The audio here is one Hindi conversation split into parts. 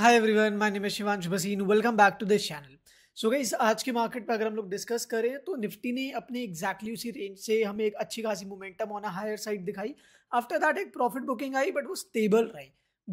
हाय एवरीवन माय नेम है Shivansh Basin welcome back to this channel so guys आज के मार्केट पर अगर हम लोग डिस्कस करें तो निफ्टी ने अपने एग्जैक्टली exactly उसी रेंज से हमें एक अच्छी खासी मोमेंटम ऑन हायर साइड दिखाई आफ्टर दैट एक प्रॉफिट बुकिंग आई बट वो स्टेबल रही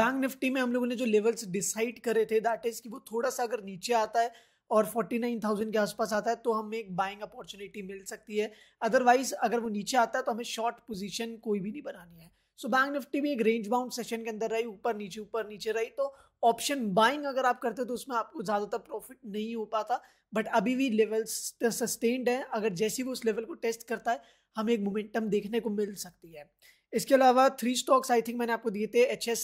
बैंक निफ्टी में हम लोगों ने जो लेवल्स डिसाइड करे थे दैट इज़ कि वो थोड़ा सा अगर नीचे आता है और 49,000 के आसपास आता है तो हमें एक बाइंग अपॉर्चुनिटी मिल सकती है अदरवाइज अगर वो नीचे आता है तो हमें शॉर्ट पोजीशन कोई भी नहीं बनानी है सो बैंक निफ्टी भी एक रेंज बाउंड सेशन के अंदर रही ऊपर नीचे ऊपर नीचे रही तो ऑप्शन बाइंग अगर आप करते तो उसमें आपको ज़्यादातर प्रॉफिट नहीं हो पाता बट अभी भी लेवल सस्टेन्ड है अगर जैसे वो उस लेवल को टेस्ट करता है हमें एक मोमेंटम देखने को मिल सकती है इसके अलावा थ्री स्टॉक्स आई थिंक मैंने आपको दिए थे H S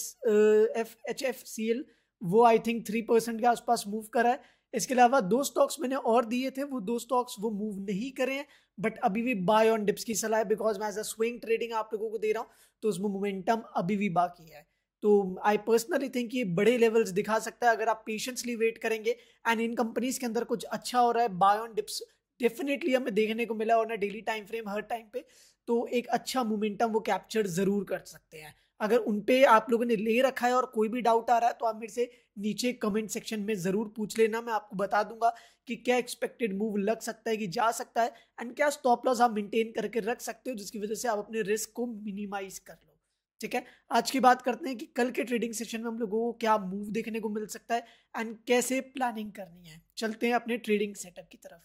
F H F C L वो आई थिंक थ्री परसेंट के आसपास मूव करा है इसके अलावा दो स्टॉक्स मैंने और दिए थे वो दो स्टॉक्स वो मूव नहीं करे हैं बट अभी भी बाय ऑन डिप्स की सलाह है बिकॉज मैं एज अ स्विंग ट्रेडिंग आप लोगों को दे रहा हूँ तो उसमें मोमेंटम अभी भी बाकी है तो आई पर्सनली थिंक ये बड़े लेवल्स दिखा सकता है अगर आप पेशेंसली वेट करेंगे एंड इन कंपनीज के अंदर कुछ अच्छा हो रहा है बाय ऑन डिप्स डेफिनेटली हमें देखने को मिला और ना डेली टाइम फ्रेम हर टाइम पे तो एक अच्छा मोमेंटम वो कैप्चर जरूर कर सकते हैं अगर उन पे आप लोगों ने ले रखा है और कोई भी डाउट आ रहा है तो आप मेरे से नीचे कमेंट सेक्शन में ज़रूर पूछ लेना मैं आपको बता दूंगा कि क्या एक्सपेक्टेड मूव लग सकता है कि जा सकता है एंड क्या स्टॉप लॉस आप मेंटेन करके रख सकते हो जिसकी वजह से आप अपने रिस्क को मिनिमाइज कर लो ठीक है आज की बात करते हैं कि कल के ट्रेडिंग सेशन में हम लोगों को क्या मूव देखने को मिल सकता है एंड कैसे प्लानिंग करनी है चलते हैं अपने ट्रेडिंग सेटअप की तरफ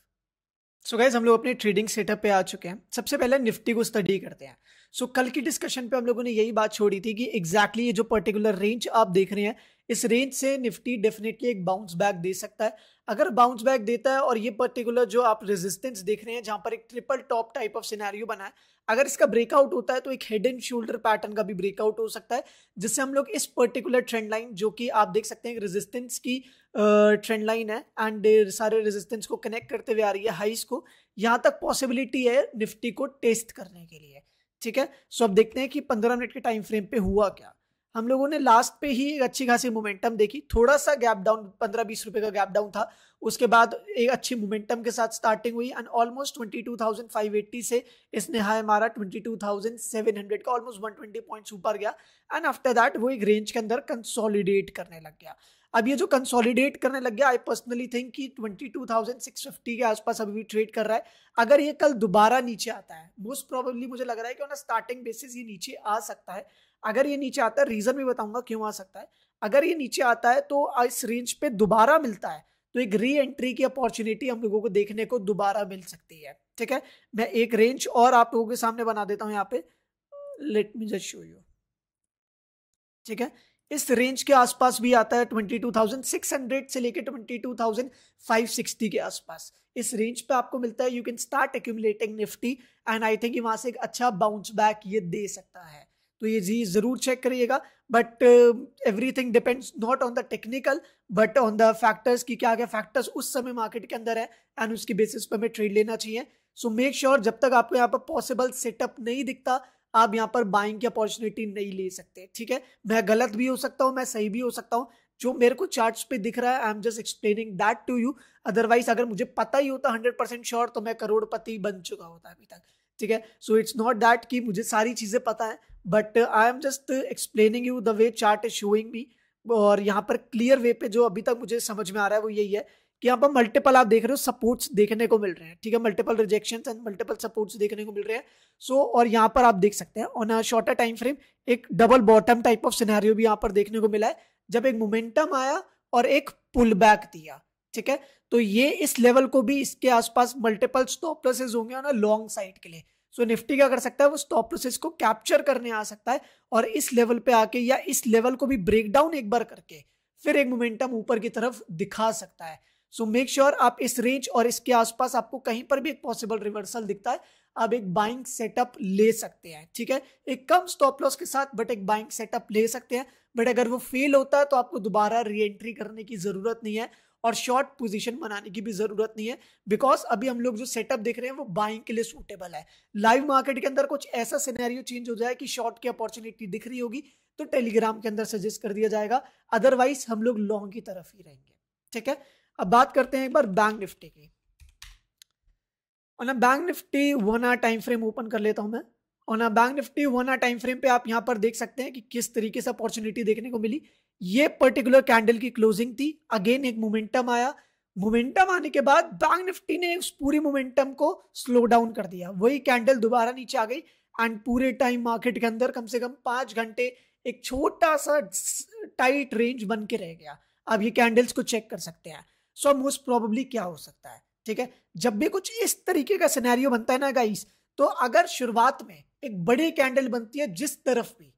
सो so गैस हम लोग अपने ट्रेडिंग सेटअप पे आ चुके हैं सबसे पहले निफ्टी को स्टडी करते हैं सो so, कल की डिस्कशन पे हम लोगों ने यही बात छोड़ी थी कि एग्जैक्टली exactly ये जो पर्टिकुलर रेंज आप देख रहे हैं इस रेंज से निफ्टी डेफिनेटली एक बाउंस बैक दे सकता है अगर बाउंस बैक देता है और ये पर्टिकुलर जो आप रेजिस्टेंस देख रहे हैं जहां पर एक triple top type of scenario बना है अगर इसका ब्रेकआउट होता है तो एक हेड एंड शोल्डर पैटर्न का भी ब्रेकआउट हो सकता है जिससे हम लोग इस पर्टिकुलर ट्रेंड लाइन जो कि आप देख सकते हैं रेजिस्टेंस की ट्रेंड लाइन है एंड सारे रेजिस्टेंस को कनेक्ट करते हुए आ रही है हाइस को यहाँ तक पॉसिबिलिटी है निफ्टी को टेस्ट करने के लिए ठीक है सो अब देखते हैं कि पंद्रह मिनट के टाइम फ्रेम पे हुआ क्या हम लोगों ने लास्ट पे ही एक अच्छी खासी मोमेंटम देखी थोड़ा सा गैप डाउन पंद्रह बीस रुपए का गैप डाउन था उसके बाद एक अच्छी मोमेंटम के साथ स्टार्टिंग हुई and almost twenty two thousand five eighty से इसने हाई मारा हंड्रेड का ऑलमोस्ट ट्वेंटी पॉइंट्स ऊपर गया एंड आफ्टर दैट वो एक रेंज के अंदर कंसोलिडेट करने लग गया अब ये जो कंसोलिडेट करने लग गया आई पर्सनली थिंक कि 22,650 के आसपास अभी भी ट्रेड कर रहा है अगर ये कल दोबारा नीचे आता है मोस्ट प्रोबेबली मुझे लग रहा है कि ऑन स्टार्टिंग बेसिस ये नीचे आ सकता है अगर ये नीचे आता है रीज़न भी बताऊंगा क्यों आ सकता है अगर ये नीचे आता है तो इस रेंज पे दोबारा मिलता है तो एक री एंट्री की अपॉर्चुनिटी हम लोगों को देखने को दोबारा मिल सकती है ठीक है मैं एक रेंज और आप लोगों के सामने बना देता हूँ यहाँ पे let me just show you ठीक है इस रेंज के आसपास भी आता है 22,600 से लेकर 22,560 के आसपास इस रेंज पे आपको मिलता है you can start accumulating Nifty and I think वहां से एक अच्छा बाउंस बैक ये दे सकता है तो ये जी जरूर चेक करिएगा but everything depends not on the technical but on the factors की क्या क्या फैक्टर्स उस समय मार्केट के अंदर है एंड उसके बेसिस पर हमें ट्रेड लेना चाहिए सो मेक श्योर जब तक आपको यहाँ पर पॉसिबल सेटअप नहीं दिखता आप यहाँ पर बाइंग की अपॉर्चुनिटी नहीं ले सकते ठीक है मैं गलत भी हो सकता हूँ मैं सही भी हो सकता हूँ जो मेरे को चार्ट्स पे दिख रहा है I am just explaining that to you otherwise अगर मुझे पता ही होता हंड्रेड परसेंट श्योर तो मैं करोड़पति बन चुका होता अभी तक ठीक है सो इट्स नॉट दैट कि मुझे सारी चीज़ें पता है but I am just explaining you the way chart is showing me और यहाँ पर क्लियर वे पे जो अभी तक मुझे समझ में आ रहा है वो यही है कि यहाँ पर मल्टीपल आप देख रहे हो सपोर्ट्स देखने को मिल रहे हैं ठीक है multiple rejection and multiple supports देखने को मिल रहे हैं सो so, और यहाँ पर आप देख सकते हैं on a shorter time frame एक double bottom type of scenario भी यहाँ पर देखने को मिला है जब एक मोमेंटम आया और एक पुल बैक दिया ठीक है तो ये इस लेवल को भी इसके आसपास मल्टीपल स्टॉप प्रोसेस होंगे अ लॉन्ग साइड के लिए सो so, निफ्टी क्या कर सकता है वो स्टॉप प्रोसेस को कैप्चर करने आ सकता है और इस लेवल पे आके या इस लेवल को भी ब्रेक डाउन एक बार करके फिर एक मोमेंटम ऊपर की तरफ दिखा सकता है सो मेक श्योर आप इस रेंज और इसके आसपास आपको कहीं पर भी एक पॉसिबल रिवर्सल दिखता है आप एक बाइंग सेटअप ले सकते हैं ठीक है एक कम स्टॉप लॉस के साथ बट एक बाइंग सेटअप ले सकते हैं बट अगर वो फेल होता है तो आपको दोबारा री एंट्री करने की ज़रूरत नहीं है और शॉर्ट पोजीशन बनाने की भी ज़रूरत नहीं है बिकॉज अभी हम लोग जो सेटअप देख रहे हैं वो बाइंग के लिए सूटेबल है लाइव मार्केट के अंदर कुछ ऐसा सिनेरियो चेंज हो जाए कि शॉर्ट की अपॉर्चुनिटी दिख रही होगी तो टेलीग्राम के अंदर सजेस्ट कर दिया जाएगा अदरवाइज हम लोग लॉन्ग की तरफ ही रहेंगे ठीक है अब बात करते हैं एक बार बैंक निफ्टी की और ना bank Nifty one hour time frame open कर लेता हूं मैं और ना bank Nifty one hour time frame पे आप यहां पर देख सकते हैं कि किस तरीके से अपॉर्चुनिटी देखने को मिली ये पर्टिकुलर कैंडल की क्लोजिंग थी अगेन एक मोमेंटम आया मोमेंटम आने के बाद बैंक निफ्टी ने उस पूरी मोमेंटम को स्लो डाउन कर दिया वही कैंडल दोबारा नीचे आ गई एंड पूरे टाइम मार्केट के अंदर कम से कम पांच घंटे एक छोटा सा टाइट रेंज बन के रह गया अब ये कैंडल्स को चेक कर सकते हैं सो मोस्ट प्रॉब्ली क्या हो सकता है ठीक है जब भी कुछ इस तरीके का सिनेरियो बनता है ना गाइस तो अगर शुरुआत में एक बड़ी कैंडल बनती है जिस तरफ भी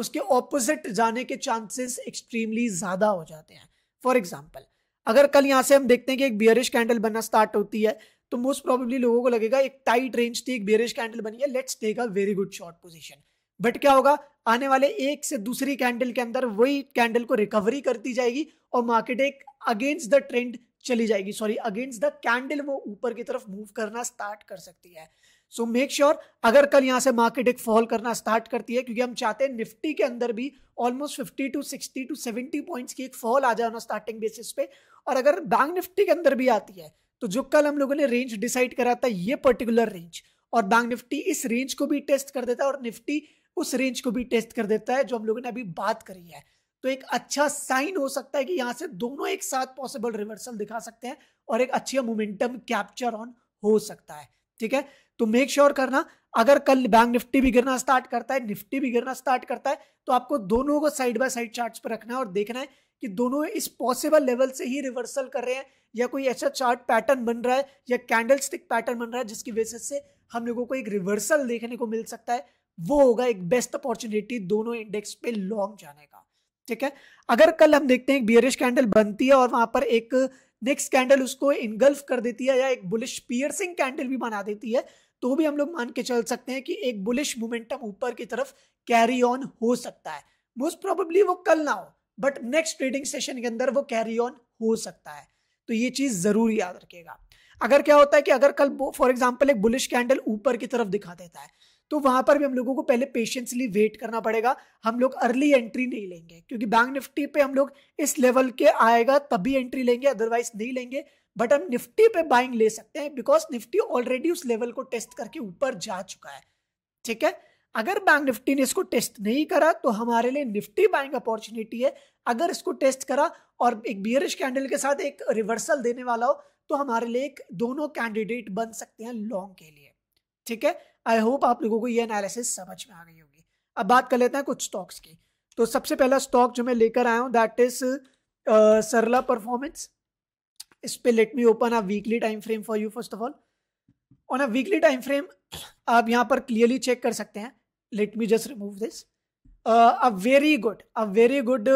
उसके ऑपोजिट जाने के चांसेस एक्सट्रीमली ज्यादा हो जाते हैं फॉर एग्जाम्पल अगर कल यहाँ से हम देखते हैं कि एक बियरिश कैंडल बनना स्टार्ट होती है तो मोस्ट प्रॉब्लली लोगों को लगेगा एक टाइट रेंज थी एक बियरिश कैंडल बनी है let's take a very good short position but क्या होगा आने वाले एक से दूसरी कैंडल के अंदर वही कैंडल को रिकवरी करती जाएगी और मार्केट एक अगेंस्ट द ट्रेंड चली जाएगी सॉरी अगेंस्ट द कैंडल वो ऊपर की तरफ मूव करना स्टार्ट कर सकती है सो मेक श्योर अगर कल यहाँ से मार्केट एक फॉल करना स्टार्ट करती है क्योंकि हम चाहते हैं निफ्टी के अंदर भी almost fifty to sixty to seventy points की एक फॉल आ जाना स्टार्टिंग बेसिस पे और अगर बैंक निफ्टी के अंदर भी आती है तो जो कल हम लोगों ने रेंज डिसाइड करा था ये पर्टिकुलर रेंज और बैंक निफ्टी इस रेंज को भी टेस्ट कर देता है और निफ्टी उस रेंज को भी टेस्ट कर देता है जो हम लोगों ने अभी बात करी है तो एक अच्छा साइन हो सकता है कि यहाँ से दोनों एक साथ पॉसिबल रिवर्सल दिखा सकते हैं और एक अच्छी मोमेंटम कैप्चर ऑन हो सकता है ठीक है तो मेक श्योर sure करना अगर कल बैंक निफ्टी भी गिरना स्टार्ट करता है निफ्टी भी गिरना स्टार्ट करता है तो आपको दोनों को साइड बाय साइड चार्ट्स पर रखना है और देखना है कि दोनों इस पॉसिबल लेवल से ही रिवर्सल कर रहे हैं या कोई ऐसा चार्ट पैटर्न बन रहा है या कैंडल पैटर्न बन रहा है जिसकी वजह से हम लोगों को एक रिवर्सल देखने को मिल सकता है वो होगा एक बेस्ट अपॉर्चुनिटी दोनों इंडेक्स पे लॉन्ग जाने का ठीक है अगर कल हम देखते हैं बियरिश कैंडल बनती है और वहां पर एक नेक्स्ट कैंडल उसको इनगल्फ कर देती है या एक बुलिश पियर्सिंग कैंडल भी बना देती है तो भी हम लोग मान के चल सकते हैं कि एक बुलिश मोमेंटम ऊपर की तरफ कैरी ऑन हो सकता है मोस्ट प्रोबेबली वो कल ना हो बट नेक्स्ट ट्रेडिंग सेशन के अंदर वो कैरी ऑन हो सकता है तो ये चीज जरूर याद रखिएगा अगर क्या होता है कि अगर कल फॉर एग्जाम्पल एक बुलिश कैंडल ऊपर की तरफ दिखा देता है तो वहां पर भी हम लोगों को पहले पेशेंसली वेट करना पड़ेगा हम लोग अर्ली एंट्री नहीं लेंगे क्योंकि बैंक निफ्टी पे हम लोग इस लेवल के आएगा तभी एंट्री लेंगे अदरवाइज नहीं लेंगे बट हम निफ्टी पे बाइंग ले सकते हैं बिकॉज निफ्टी ऑलरेडी उस लेवल को टेस्ट करके ऊपर जा चुका है ठीक है अगर बैंक निफ्टी ने इसको टेस्ट नहीं करा तो हमारे लिए निफ्टी बाइंग अपॉर्चुनिटी है अगर इसको टेस्ट करा और एक बियरिश कैंडल के साथ एक रिवर्सल देने वाला हो तो हमारे लिए एक दोनों कैंडिडेट बन सकते हैं लॉन्ग के लिए ठीक है आई होप आप लोगों को ये एनालिसिस समझ में आ गई होगी अब बात कर लेते हैं कुछ स्टॉक्स की तो सबसे पहला स्टॉक जो मैं लेकर आया हूँ दैट इज सरला परफॉर्मेंस इस पर let me open a weekly time frame for you first of all on a weekly time frame आप यहाँ पर क्लियरली चेक कर सकते हैं let me just remove this a very good a very good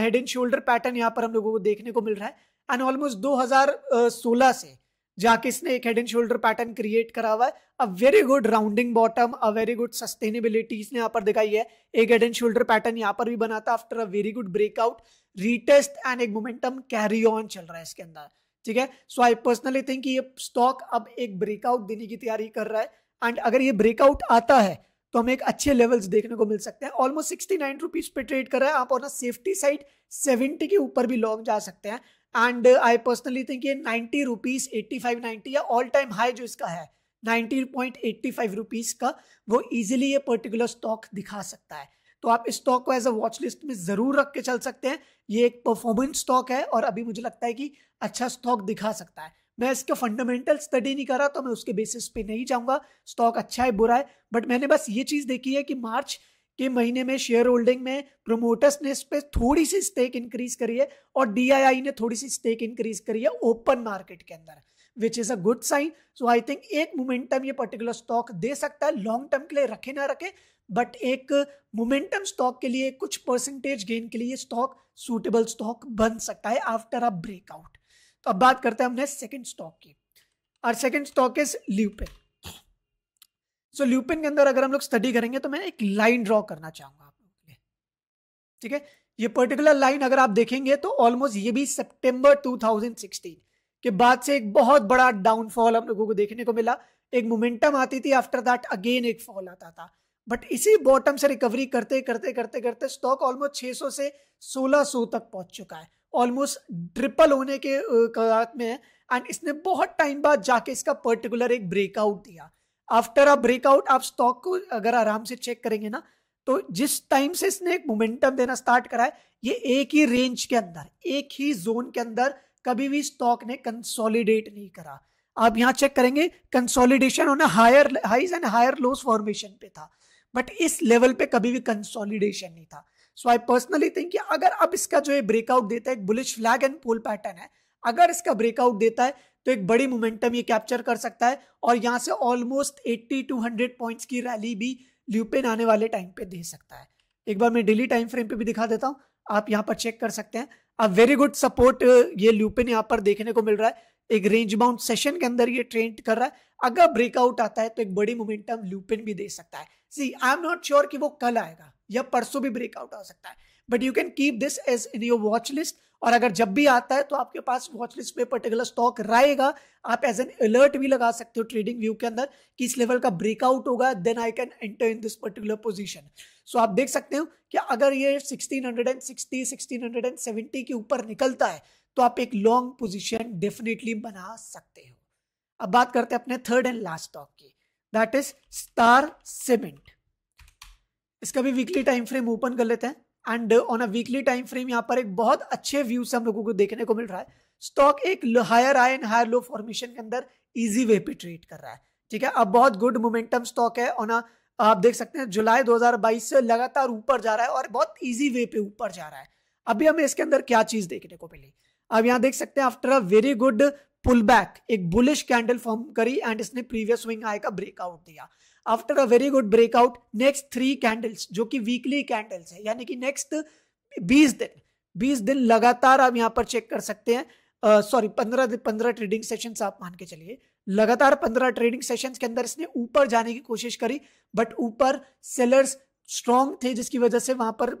head and shoulder pattern यहाँ पर हम लोगों को देखने को मिल रहा है एंड ऑलमोस्ट 2016 से जाके इसने एक head and shoulder pattern create करा हुआ है a very good rounding bottom a very good sustainability इसने यहाँ पर दिखाई है एक हेड एंड शोल्डर पैटर्न यहाँ पर भी बना था after a very good breakout retest and एक मोमेंटम कैरी ऑन चल रहा है इसके अंदर ठीक है सो आई पर्सनली थिंक ये स्टॉक अब एक ब्रेकआउट देने की तैयारी कर रहा है एंड अगर ये ब्रेकआउट आता है तो हमें एक अच्छे लेवल्स देखने को मिल सकते हैं ऑलमोस्ट सिक्सटी नाइन रुपीज पे ट्रेड कर रहा है आप और ना सेफ्टी साइड सेवेंटी के ऊपर भी लॉन्ग जा सकते हैं एंड आई पर्सनली थिंक ये ninety rupees eighty five ninety या ऑल टाइम हाई जो इसका है ninety point eighty five rupees का वो ईजिली ये पर्टिकुलर स्टॉक दिखा सकता है तो आप इस स्टॉक को एज अ वॉच लिस्ट में ज़रूर रख के चल सकते हैं ये एक परफॉर्मेंस स्टॉक है और अभी मुझे लगता है कि अच्छा स्टॉक दिखा सकता है मैं इसका फंडामेंटल स्टडी नहीं कर रहा तो मैं उसके बेसिस पे नहीं जाऊंगा स्टॉक अच्छा है बुरा है बट मैंने बस ये चीज़ देखी है कि मार्च कि महीने में शेयर होल्डिंग में प्रोमोटर्स ने इस पर थोड़ी सी स्टेक इंक्रीज करी है और डी ने थोड़ी सी स्टेक इंक्रीज करी है ओपन मार्केट के अंदर which is a good sign so I think एक मोमेंटम ये पर्टिकुलर स्टॉक दे सकता है लॉन्ग टर्म के लिए रखे ना रखे बट एक मोमेंटम स्टॉक के लिए कुछ परसेंटेज गेन के लिए स्टॉक सूटेबल स्टॉक बन सकता है आफ्टर अ ब्रेकआउट तो अब बात करते हैं हमने सेकेंड स्टॉक की और second stock is Lupin so Lupin के अंदर अगर हम लोग स्टडी करेंगे तो मैं एक लाइन ड्रॉ करना चाहूंगा आप लोगों के लिए ठीक है ये पर्टिकुलर लाइन अगर आप देखेंगे तो ऑलमोस्ट ये भी सितंबर 2016 के बाद से एक बहुत बड़ा डाउनफॉल हम लोगों को देखने को मिला एक मोमेंटम आती थी आफ्टर दैट अगेन एक फॉल आता था बट इसी बॉटम से रिकवरी करते करते करते करते स्टॉक ऑलमोस्ट 600 से 1600 तक पहुंच चुका है ऑलमोस्ट ट्रिपल होने के में है एंड इसने बहुत टाइम बाद जाके इसका पर्टिकुलर एक ब्रेकआउट दिया आफ्टर अ ब्रेकआउट आप स्टॉक को अगर आराम से चेक करेंगे ना तो जिस टाइम से इसने एक मोमेंटम देना स्टार्ट करा है ये एक ही रेंज के अंदर एक ही जोन के अंदर कभी भी स्टॉक ने कंसोलिडेट नहीं करा आप यहाँ चेक करेंगे कंसोलिडेशन होना higher highs and higher lows formation पे था बट इस लेवल पे कभी भी कंसोलिडेशन नहीं था सो आई पर्सनली थिंक अगर अब इसका जो है ब्रेकआउट देता है एक bullish flag and pole pattern है अगर इसका ब्रेकआउट देता है तो एक बड़ी मोमेंटम ये कैप्चर कर सकता है और यहाँ से ऑलमोस्ट 80 टू 100 पॉइंट्स की रैली भी ल्यूपेन आने वाले टाइम पे दे सकता है एक बार मैं डेली टाइम फ्रेम पे भी दिखा देता हूँ आप यहाँ पर चेक कर सकते हैं अब वेरी गुड सपोर्ट ये ल्यूपेन यहाँ पर देखने को मिल रहा है एक रेंज बाउंड सेशन के अंदर ये ट्रेंड कर रहा है अगर ब्रेकआउट आता है तो एक बड़ी मोमेंटम ल्यूपेन भी दे सकता है see I am not sure कि वो कल आएगा या परसों भी ब्रेकआउट आ सकता है but you can keep this as in your watch list और अगर जब भी आता है तो आपके पास वॉचलिस्ट में पर्टिकुलर स्टॉक रहेगा आप एज एन अलर्ट भी लगा सकते हो ट्रेडिंग व्यू के अंदर कि इस लेवल का ब्रेकआउट होगा then I can enter in this particular position so आप देख सकते हो कि अगर ये 1660 1670 के ऊपर निकलता है तो आप एक लॉन्ग पोजिशन डेफिनेटली बना सकते हो अब बात करते हैं अपने थर्ड एंड लास्ट स्टॉक की दैट इज स्टार सीमेंट इसका भी वीकली टाइम फ्रेम ओपन कर लेते हैं and on a weekly time frame यहाँ पर एक बहुत अच्छे व्यू से हम लोगों को देखने को मिल रहा है स्टॉक एक higher high and higher low formation के अंदर इजी वे पे ट्रेड कर रहा है ठीक है अब बहुत गुड मोमेंटम स्टॉक है ऑन अ आप देख सकते हैं जुलाई 2022 से लगातार ऊपर जा रहा है और बहुत इजी वे पे ऊपर जा रहा है अभी हमें इसके अंदर क्या चीज देखने को मिली अब यहाँ देख सकते हैं after a very good pull back एक बुलिश कैंडल फॉर्म करी एंड इसने प्रीवियस स्विंग हाई का ब्रेकआउट दिया after a very good breakout next three candles जो कि वीकली कैंडल्स है यानी कि नेक्स्ट बीस दिन बीस दिन लगातार आप यहां पर चेक कर सकते हैं सॉरी पंद्रह पंद्रह ट्रेडिंग सेशन आप मान के चलिए लगातार पंद्रह ट्रेडिंग सेशन के अंदर इसने ऊपर जाने की कोशिश करी बट ऊपर सेलर्स स्ट्रॉन्ग थे जिसकी वजह से वहां पर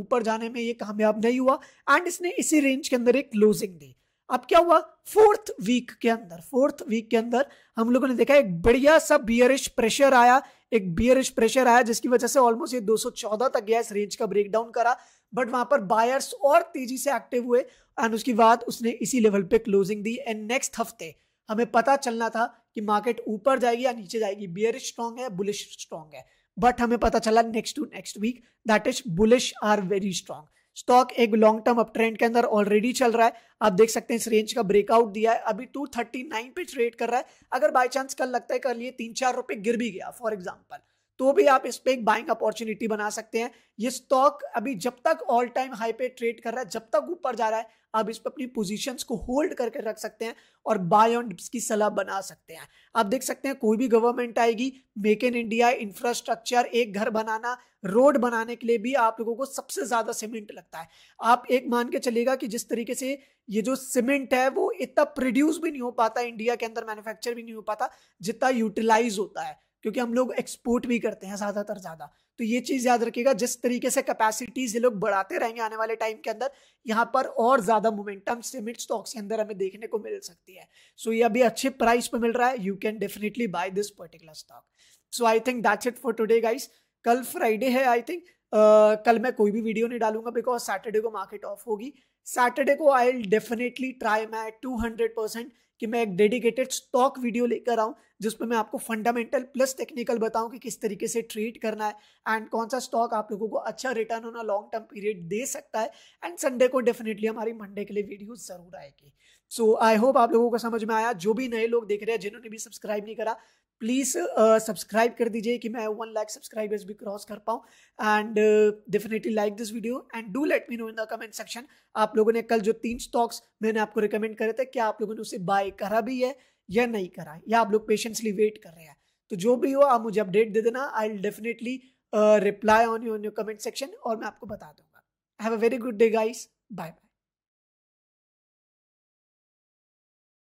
ऊपर जाने में ये कामयाब नहीं हुआ एंड इसने इसी रेंज के अंदर एक क्लोजिंग दी अब क्या हुआ फोर्थ वीक के अंदर फोर्थ वीक के अंदर हम लोगों ने देखा एक बढ़िया सा बियरिश प्रेशर आया एक बियरिश प्रेशर आया जिसकी वजह से ऑलमोस्ट ये 214 तक गया इस रेंज का ब्रेकडाउन करा बट वहां पर बायर्स और तेजी से एक्टिव हुए एंड उसके बाद उसने इसी लेवल पे क्लोजिंग दी एंड नेक्स्ट हफ्ते हमें पता चलना था कि मार्केट ऊपर जाएगी या नीचे जाएगी बियरिश स्ट्रांग है बुलिश स्ट्रांग है बट हमें पता चला next to next week that is bullish are very strong stock एक लॉन्ग टर्म अप ट्रेंड के अंदर ऑलरेडी चल रहा है आप देख सकते हैं इस रेंज का ब्रेकआउट दिया है अभी टू थर्टी नाइन पे ट्रेड कर रहा है अगर बाय चांस कल लगता है कल ये तीन चार रुपए गिर भी गया फॉर एग्जाम्पल तो भी आप इस पर एक बाइंग अपॉर्चुनिटी बना सकते हैं ये स्टॉक अभी जब तक ऑल टाइम हाई पे ट्रेड कर रहा है जब तक ऊपर जा रहा है आप इस पर अपनी पोजीशंस को होल्ड करके रख सकते हैं और बाय ऑन डिप्स की सलाह बना सकते हैं आप देख सकते हैं कोई भी गवर्नमेंट आएगी मेक इन इंडिया इंफ्रास्ट्रक्चर एक घर बनाना रोड बनाने के लिए भी आप लोगों को सबसे ज़्यादा सीमेंट लगता है आप एक मान के चलेगा कि जिस तरीके से ये जो सीमेंट है वो इतना प्रोड्यूस भी नहीं हो पाता इंडिया के अंदर मैन्युफैक्चर भी नहीं हो पाता जितना यूटिलाइज होता है क्योंकि हम लोग एक्सपोर्ट भी करते हैं ज़्यादातर ज़्यादा तो ये चीज़ याद रखिएगा जिस तरीके से कैपेसिटीज ये लोग बढ़ाते रहेंगे आने वाले टाइम के अंदर यहाँ पर और ज़्यादा मोमेंटम सिमिट स्टॉक्स के अंदर हमें देखने को मिल सकती है सो ये अभी अच्छे प्राइस पर मिल रहा है you can definitely buy this particular stock so I think that's it for today guys कल फ्राइडे है आई थिंक Uh, कल मैं कोई भी वीडियो नहीं डालूंगा बिकॉज सैटरडे को मार्केट ऑफ होगी सैटरडे को I definitely try my two hundred percent कि मैं एक डेडिकेटेड स्टॉक वीडियो लेकर आऊँ जिसमें मैं आपको फंडामेंटल प्लस टेक्निकल बताऊं कि किस तरीके से ट्रेड करना है एंड कौन सा स्टॉक आप लोगों को अच्छा रिटर्न होना लॉन्ग टर्म पीरियड दे सकता है एंड संडे को डेफिनेटली हमारी मंडे के लिए वीडियो ज़रूर आएगी सो आई होप आप लोगों को समझ में आया जो भी नए लोग देख रहे हैं जिन्होंने भी सब्सक्राइब नहीं करा प्लीज़ सब्सक्राइब uh, कर दीजिए कि मैं वन लाख सब्सक्राइबर्स भी क्रॉस कर पाऊँ and definitely like this video and do let me know in the comment section आप लोगों ने कल जो तीन स्टॉक्स मैंने आपको रिकमेंड करे थे क्या आप लोगों ने उसे बाय करा भी है या नहीं करा है या आप लोग पेशेंसली वेट कर रहे हैं तो जो भी हो आप मुझे अपडेट दे देना I definitely reply on your comment section और मैं आपको बता दूंगा have a very good day guys bye bye